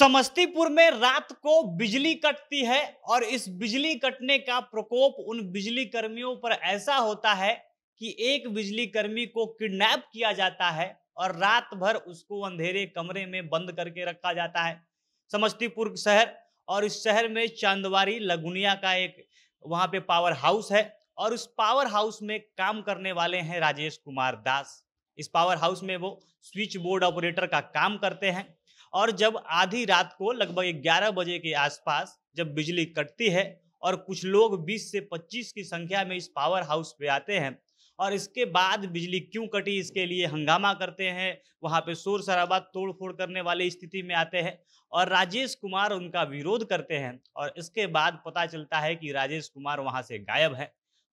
समस्तीपुर में रात को बिजली कटती है और इस बिजली कटने का प्रकोप उन बिजली कर्मियों पर ऐसा होता है कि एक बिजली कर्मी को किडनैप किया जाता है और रात भर उसको अंधेरे कमरे में बंद करके रखा जाता है समस्तीपुर शहर और इस शहर में चांदवारी लगुनिया का एक वहाँ पे पावर हाउस है और उस पावर हाउस में काम करने वाले हैं राजेश कुमार दास इस पावर हाउस में वो स्विच बोर्ड ऑपरेटर का काम करते हैं और जब आधी रात को लगभग ग्यारह बजे के आसपास जब बिजली कटती है और कुछ लोग 20 से 25 की संख्या में इस पावर हाउस पे आते हैं और इसके बाद बिजली क्यों कटी इसके लिए हंगामा करते हैं वहाँ पे शोर शराबा तोड़ फोड़ करने वाले स्थिति में आते हैं और राजेश कुमार उनका विरोध करते हैं और इसके बाद पता चलता है कि राजेश कुमार वहाँ से गायब है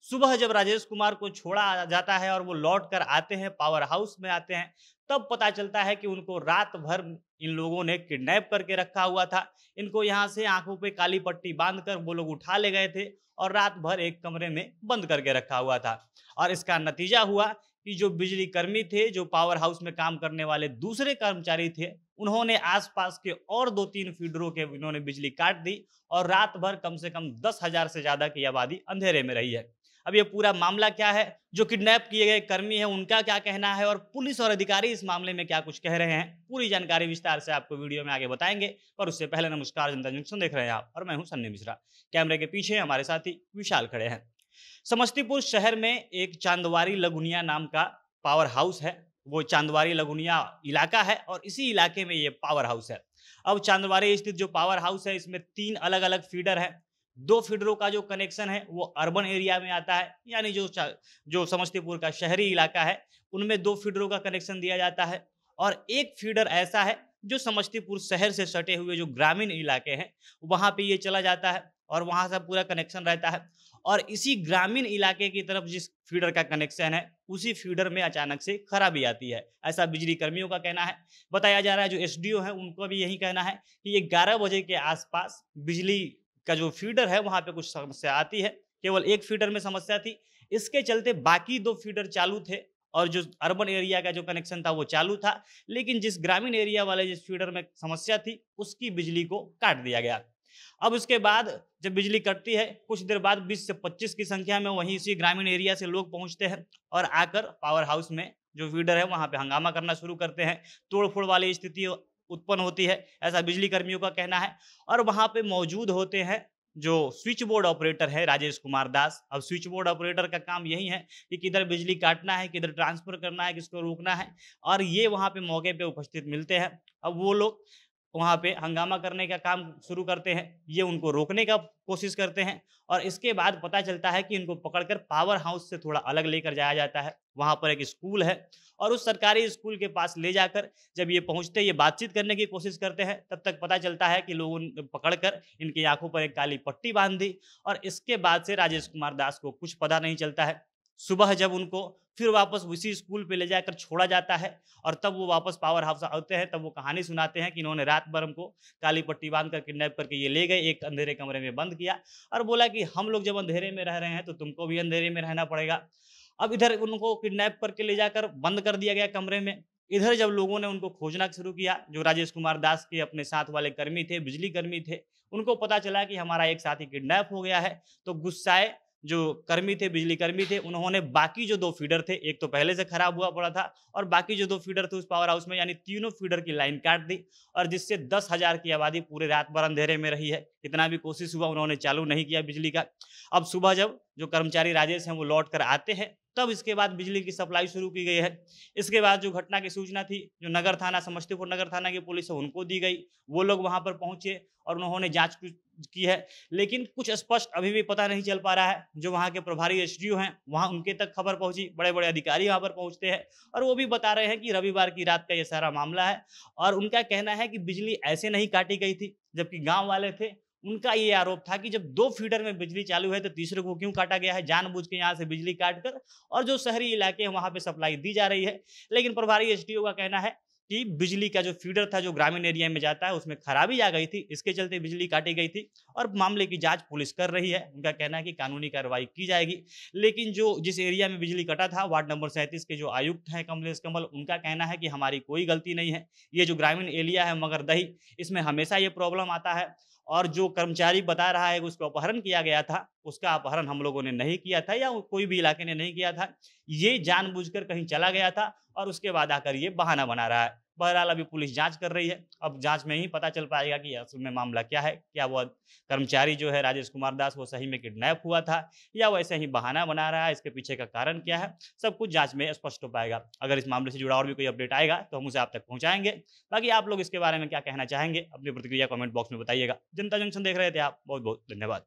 सुबह जब राजेश कुमार को छोड़ा जाता है और वो लौट कर आते हैं पावर हाउस में आते हैं तब पता चलता है कि उनको रात भर इन लोगों ने किडनैप करके रखा हुआ था इनको यहाँ से आंखों पे काली पट्टी बांधकर वो लोग उठा ले गए थे और रात भर एक कमरे में बंद करके रखा हुआ था और इसका नतीजा हुआ कि जो बिजली कर्मी थे जो पावर हाउस में काम करने वाले दूसरे कर्मचारी थे उन्होंने आसपास के और दो तीन फीडरों के इन्होंने बिजली काट दी और रात भर कम से कम दस हजार से ज्यादा की आबादी अंधेरे में रही है अब ये पूरा मामला क्या है जो किडनैप किए गए कर्मी है उनका क्या कहना है और पुलिस और अधिकारी इस मामले में क्या कुछ कह रहे हैं पूरी जानकारी विस्तार से आपको वीडियो में आगे बताएंगे और उससे पहले नमस्कार जनता जंक्शन देख रहे हैं आप और मैं हूं सन्नी मिश्रा कैमरे के पीछे हमारे साथी विशाल खड़े हैं समस्तीपुर शहर में एक चांदवारी लगुनिया नाम का पावर हाउस है वो चांदवारी लगुनिया इलाका है और इसी इलाके में ये पावर हाउस है अब चांदवारी स्थित जो पावर हाउस है इसमें तीन अलग अलग फीडर है दो फीडरों का जो कनेक्शन है वो अर्बन एरिया में आता है यानी जो जो समस्तीपुर का शहरी इलाका है उनमें दो फीडरों का कनेक्शन दिया जाता है और एक फीडर ऐसा है जो समस्तीपुर शहर से सटे हुए जो ग्रामीण इलाके हैं वहाँ पे ये चला जाता है और वहाँ से पूरा कनेक्शन रहता है और इसी ग्रामीण इलाके की तरफ जिस फीडर का कनेक्शन है उसी फीडर में अचानक से खराबी आती है ऐसा बिजली कर्मियों का कहना है बताया जा रहा है जो एसडीओ है उनको भी यही कहना है कि ये ग्यारह बजे के आसपास बिजली का जो फीडर है वहाँ पे कुछ समस्या आती है केवल एक फीडर में समस्या थी इसके चलते बाकी दो फीडर चालू थे और जो अर्बन एरिया का जो कनेक्शन था वो चालू था लेकिन जिस ग्रामीण एरिया वाले जिस फीडर में समस्या थी उसकी बिजली को काट दिया गया अब उसके बाद जब बिजली कटती है कुछ देर बाद 20 से 25 की संख्या में वहीं इसी ग्रामीण एरिया से लोग पहुंचते हैं और आकर पावर हाउस में जो फीडर है वहां पे हंगामा करना शुरू करते हैं तोड़फोड़ वाली स्थिति उत्पन्न होती है ऐसा बिजली कर्मियों का कहना है और वहाँ पे मौजूद होते हैं जो स्विच बोर्ड ऑपरेटर है राजेश कुमार दास अब स्विच बोर्ड ऑपरेटर का काम यही है कि किधर बिजली काटना है किधर ट्रांसफर करना है किसको रोकना है और ये वहाँ पे मौके पे उपस्थित मिलते हैं अब वो लोग वहाँ पे हंगामा करने का काम शुरू करते हैं ये उनको रोकने का कोशिश करते हैं और इसके बाद पता चलता है कि इनको पकड़कर पावर हाउस से थोड़ा अलग लेकर जाया जाता है वहाँ पर एक स्कूल है और उस सरकारी स्कूल के पास ले जाकर जब ये पहुँचते ये बातचीत करने की कोशिश करते हैं तब तक पता चलता है कि लोगों ने कर इनकी आंखों पर एक काली पट्टी बांध दी और इसके बाद से राजेश कुमार दास को कुछ पता नहीं चलता है सुबह जब उनको फिर वापस उसी स्कूल पे ले जाकर छोड़ा जाता है और तब वो वापस पावर हाउस आते हैं तब वो कहानी सुनाते हैं कि इन्होंने रात भर हमको काली पट्टी बांध कर किडनैप करके ये ले गए एक अंधेरे कमरे में बंद किया और बोला कि हम लोग जब अंधेरे में रह रहे हैं तो तुमको भी अंधेरे में रहना पड़ेगा अब इधर उनको किडनैप करके ले जाकर बंद कर दिया गया कमरे में इधर जब लोगों ने उनको खोजना शुरू किया जो राजेश कुमार दास के अपने साथ वाले कर्मी थे बिजली कर्मी थे उनको पता चला कि हमारा एक साथी किडनैप हो गया है तो गुस्साए जो कर्मी थे बिजली कर्मी थे उन्होंने बाकी जो दो फीडर थे एक तो पहले से खराब हुआ पड़ा था और बाकी जो दो फीडर थे उस पावर हाउस में यानी तीनों फीडर की लाइन काट दी और जिससे दस हजार की आबादी पूरे रात भर अंधेरे में रही है कितना भी कोशिश हुआ उन्होंने चालू नहीं किया बिजली का अब सुबह जब जो कर्मचारी राजेश हैं वो लौट कर आते हैं तब इसके बाद बिजली की सप्लाई शुरू की गई है इसके बाद जो घटना की सूचना थी जो नगर थाना समस्तीपुर नगर थाना की पुलिस है उनको दी गई वो लोग वहाँ पर पहुँचे और उन्होंने जाँच की है लेकिन कुछ स्पष्ट अभी भी पता नहीं चल पा रहा है जो वहाँ के प्रभारी एस हैं वहाँ उनके तक खबर पहुँची बड़े बड़े अधिकारी वहाँ पर पहुँचते हैं और वो भी बता रहे हैं कि रविवार की रात का ये सारा मामला है और उनका कहना है कि बिजली ऐसे नहीं काटी गई थी जबकि गाँव वाले थे उनका ये आरोप था कि जब दो फीडर में बिजली चालू है तो तीसरे को क्यों काटा गया है जानबूझ के यहाँ से बिजली काट कर और जो शहरी इलाके हैं वहाँ पे सप्लाई दी जा रही है लेकिन प्रभारी एस का कहना है कि बिजली का जो फीडर था जो ग्रामीण एरिया में जाता है उसमें खराबी आ गई थी इसके चलते बिजली काटी गई थी और मामले की जांच पुलिस कर रही है उनका कहना है कि कानूनी कार्रवाई की जाएगी लेकिन जो जिस एरिया में बिजली कटा था वार्ड नंबर सैंतीस के जो आयुक्त हैं कमलेश कमल उनका कहना है कि हमारी कोई गलती नहीं है ये जो ग्रामीण एरिया है मगर दही इसमें हमेशा ये प्रॉब्लम आता है और जो कर्मचारी बता रहा है कि उसको अपहरण किया गया था उसका अपहरण हम लोगों ने नहीं किया था या कोई भी इलाके ने नहीं किया था ये जानबूझकर कहीं चला गया था और उसके बाद आकर ये बहाना बना रहा है बहरहाल अभी पुलिस जांच कर रही है अब जांच में ही पता चल पाएगा कि असल में मामला क्या है क्या वह कर्मचारी जो है राजेश कुमार दास वो सही में किडनैप हुआ था या वैसे ही बहाना बना रहा है इसके पीछे का कारण क्या है सब कुछ जाँच में स्पष्ट हो पाएगा अगर इस मामले से जुड़ा और भी कोई अपडेट आएगा तो हम उसे आप तक पहुँचाएंगे बाकी आप लोग इसके बारे में क्या कहना चाहेंगे अपनी प्रतिक्रिया कॉमेंट बॉक्स में बताइएगा जनता जंक्शन देख रहे थे आप बहुत बहुत धन्यवाद